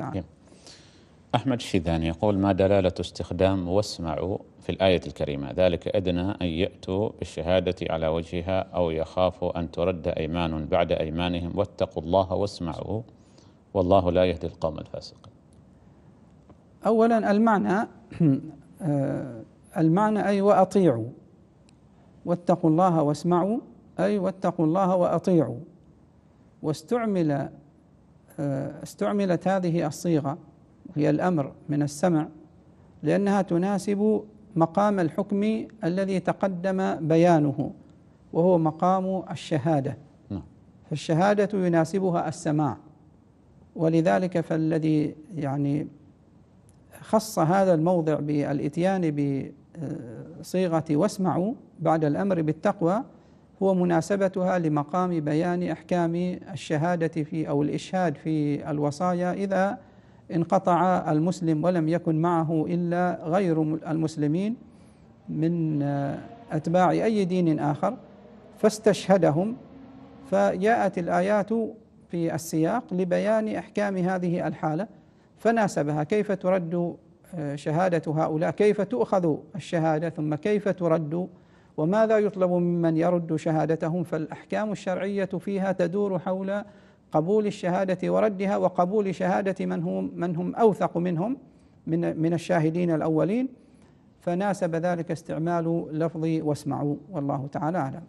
نعم. أحمد الشيذان يقول ما دلالة استخدام واسمعوا في الآية الكريمة ذلك أدنى أن يأتوا بالشهادة على وجهها أو يخافوا أن ترد أيمان بعد أيمانهم واتقوا الله واسمعوا والله لا يهدي القوم الفاسقين أولا المعنى آه، المعنى أي وأطيعوا واتقوا الله واسمعوا أي واتقوا الله وأطيعوا واستعمل آه، استعملت هذه الصيغة هي الأمر من السمع لأنها تناسب مقام الحكم الذي تقدم بيانه وهو مقام الشهادة نعم. فالشهادة يناسبها السماع ولذلك فالذي يعني خص هذا الموضع بالإتيان بصيغة واسمعوا بعد الأمر بالتقوى هو مناسبتها لمقام بيان احكام الشهاده في او الاشهاد في الوصايا اذا انقطع المسلم ولم يكن معه الا غير المسلمين من اتباع اي دين اخر فاستشهدهم فجاءت الايات في السياق لبيان احكام هذه الحاله فناسبها كيف ترد شهاده هؤلاء كيف تؤخذ الشهاده ثم كيف ترد وماذا يطلب ممن يرد شهادتهم فالاحكام الشرعيه فيها تدور حول قبول الشهاده وردها وقبول شهاده من هم من هم اوثق منهم من من الشاهدين الاولين فناسب ذلك استعمال لفظ واسمعوا والله تعالى اعلم